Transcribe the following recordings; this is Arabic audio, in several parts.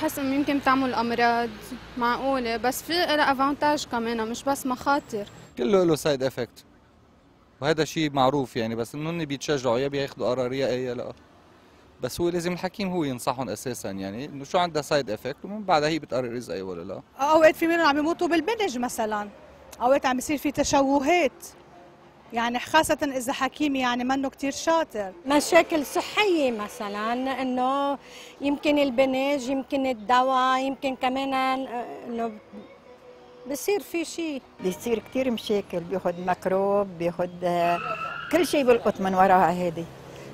بحس انه يمكن تعمل امراض معقوله بس في لها افانتاج كمان مش بس مخاطر كله له سايد افكت وهذا شيء معروف يعني بس انه هن بيتشجعوا يا بياخذوا قرار يا ايه لا بس هو لازم الحكيم هو ينصحهم اساسا يعني انه شو عندها سايد افكت ومن بعدها هي بتقرر اذا اي ولا لا اوقات في منهم عم يموتوا بالبنج مثلا اوقات عم يصير في تشوهات يعني خاصة إذا حكيم يعني منه كتير شاطر مشاكل صحية مثلا إنه يمكن البناج يمكن الدواء يمكن كمان آه، إنه بصير في شيء بصير كتير مشاكل بياخد مكروب بياخد آه، كل شيء بلقط من وراها هيدي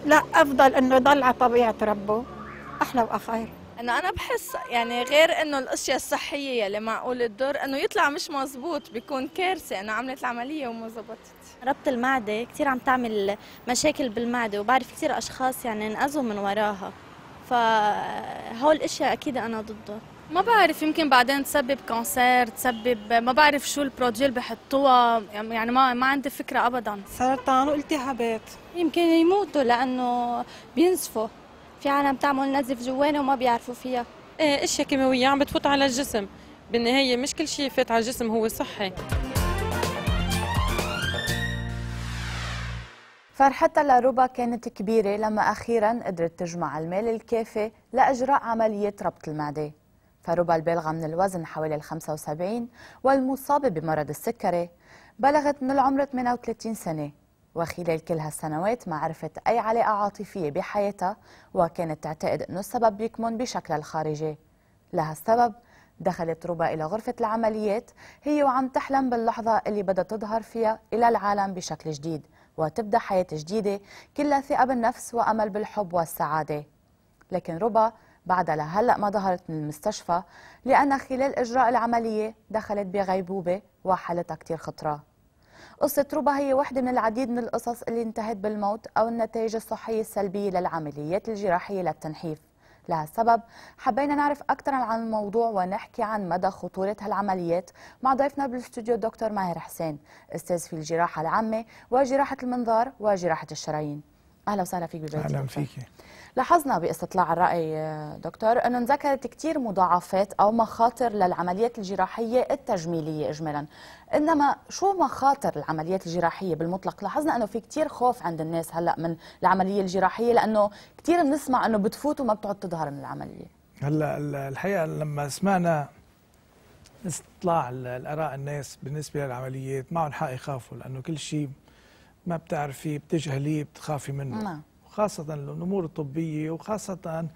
لا أفضل إنه ضل على طبيعة ربه أحلى وأخير انه انا بحس يعني غير انه الاشياء الصحيه يلي معقول الدور انه يطلع مش مزبوط بيكون كارثه انه عملت العمليه وما زبطت ربط المعده كثير عم تعمل مشاكل بالمعده وبعرف كثير اشخاص يعني انقذوا من وراها فهول الاشياء اكيد انا ضده ما بعرف يمكن بعدين تسبب كونسير تسبب ما بعرف شو البروجيل اللي بحطوها يعني ما ما عندي فكره ابدا سرطان والتهابات يمكن يموتوا لانه بينزفوا في عالم تعمل نزف جوانا وما بيعرفوا فيها ايه اشياء كيماويه عم بتفوت على الجسم بالنهايه مش كل شيء فات على الجسم هو صحي فرحتها لروبا كانت كبيرة لما أخيرا قدرت تجمع المال الكافي لإجراء عملية ربط المعدة فروبا البالغة من الوزن حوالي ال 75 والمصابة بمرض السكري بلغت من العمر 38 سنة وخلال كل هالسنوات ما عرفت أي علاقة عاطفية بحياتها وكانت تعتقد أنه السبب بيكمن بشكلها الخارجي لهالسبب دخلت روبا إلى غرفة العمليات هي وعم تحلم باللحظة اللي بدها تظهر فيها إلى العالم بشكل جديد وتبدأ حياة جديدة كلها ثقة بالنفس وأمل بالحب والسعادة لكن ربا بعدها لهلأ ما ظهرت من المستشفى لأن خلال إجراء العملية دخلت بغيبوبة وحالتها كتير خطرة قصة ربا هي واحدة من العديد من القصص اللي انتهت بالموت أو النتائج الصحية السلبية للعمليات الجراحية للتنحيف لهالسبب حبينا نعرف أكثر عن الموضوع ونحكي عن مدى خطورة هالعمليات مع ضيفنا بالاستوديو الدكتور ماهر حسين أستاذ في الجراحة العامة وجراحة المنظار وجراحة الشرايين أهلا وسهلا فيك ببيتي أهلا فيكي لاحظنا باستطلاع الرأي دكتور أنه انذكرت كثير مضاعفات أو مخاطر للعمليات الجراحية التجميلية إجمالا إنما شو مخاطر العمليات الجراحية بالمطلق لاحظنا أنه في كثير خوف عند الناس هلأ من العملية الجراحية لأنه كثير بنسمع أنه بتفوت وما بتقعد تظهر من العملية هلا الحقيقة لما سمعنا استطلاع الآراء الناس بالنسبة للعمليات معهم حق يخافوا لأنه كل شيء ما بتعرفي بتجهليه بتخافي منه نعم. وخاصة الأمور الطبية وخاصة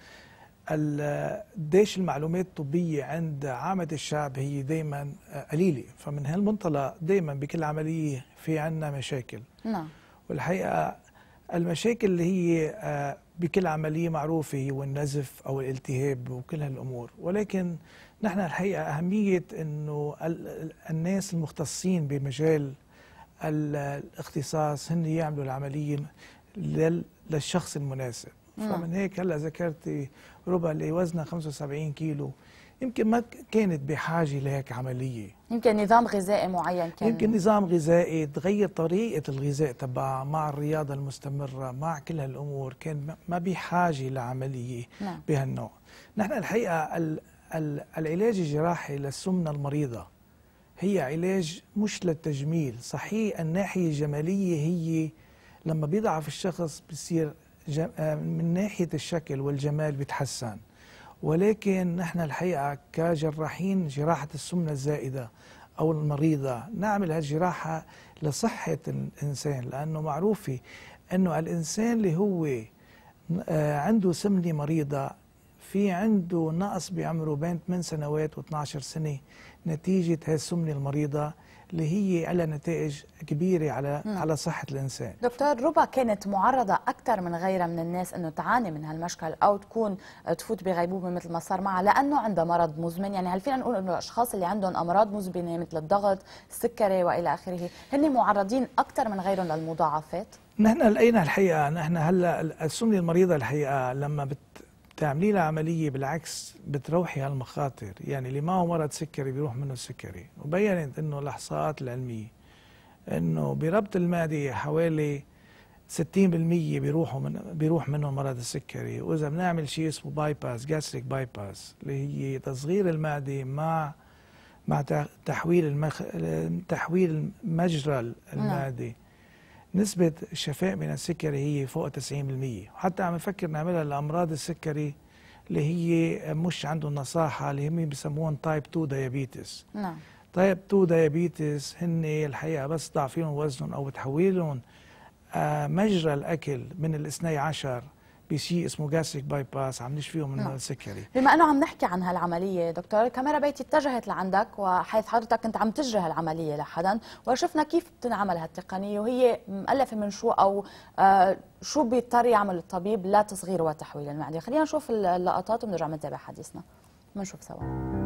قديش المعلومات الطبية عند عامة الشعب هي دايما قليلة فمن هالمنطلق دايما بكل عملية في عنا مشاكل نعم والحقيقة المشاكل اللي هي آه، بكل عملية معروفة هي النزف أو الالتهاب وكل هالأمور ولكن نحن الحقيقة أهمية أنه الناس المختصين بمجال الاختصاص هن يعملوا العملية للشخص المناسب فمن هيك هلا ذكرتي ربع اللي وزنها 75 كيلو يمكن ما كانت بحاجه لهيك عمليه يمكن نظام غذائي معين كان يمكن نظام غذائي تغير طريقه الغذاء تبعها مع الرياضه المستمره مع كل هالامور كان ما بحاجه لعمليه نعم. بهالنوع نحن الحقيقه ال ال العلاج الجراحي للسمنه المريضه هي علاج مش للتجميل صحيح الناحيه الجماليه هي لما بيضعف الشخص بيصير آه، من ناحية الشكل والجمال بيتحسن ولكن نحن الحقيقة كجراحين جراحة السمنة الزائدة أو المريضة نعمل هالجراحة لصحة الإنسان لأنه معروفة أنه الإنسان اللي هو آه، عنده سمنة مريضة في عنده نقص بعمره بين 8 سنوات و12 سنة نتيجة هالسمنة المريضة اللي هي على نتائج كبيرة على م. على صحة الإنسان دكتور ربا كانت معرضة أكثر من غيرها من الناس أنه تعاني من هالمشكل أو تكون تفوت بغيبوبة مثل ما صار معها لأنه عندها مرض مزمن يعني هل فينا نقول أنه الأشخاص اللي عندهم أمراض مزمنة مثل الضغط السكري وإلى آخره هن معرضين أكثر من غيرهم للمضاعفات؟ نحن لقينا الحقيقة نحن هلا السمنة المريضة الحقيقة لما بت تعملي لها عمليه بالعكس بتروحي هالمخاطر يعني اللي معه مرض سكري بيروح منه السكري وبينت انه الاحصاءات العلميه انه بربط المعده حوالي 60% بيروحوا من بيروح منهم مرض السكري واذا بنعمل شيء اسمه باي باس جاستريك باي باس اللي هي تصغير المعده مع مع تحويل المخ... تحويل مجرى نعم. المعده نسبة الشفاء من السكري هي فوق 90% حتى عم نفكر نعملها لأمراض السكري اللي هي مش عنده نصاحة اللي هم بيسموهم تايب 2 ديابيتس نعم تايب 2 ديابيتس هن الحقيقة بس ضعفين وزنهم أو تحويلهم آه، مجرى الأكل من الاثني عشر بشيء اسمه جاستريك باي باس عم نشفيه من نعم. السكري بما انه عم نحكي عن هالعمليه دكتور كاميرا بيتي اتجهت لعندك وحيث حضرتك كنت عم تجري هالعمليه لحدا وشفنا كيف بتنعمل هالتقنيه وهي مؤلفه من شو او آه شو بيضطر يعمل الطبيب لتصغير وتحويل المعده خلينا نشوف اللقطات وبنرجع نتابع حديثنا بنشوف سوا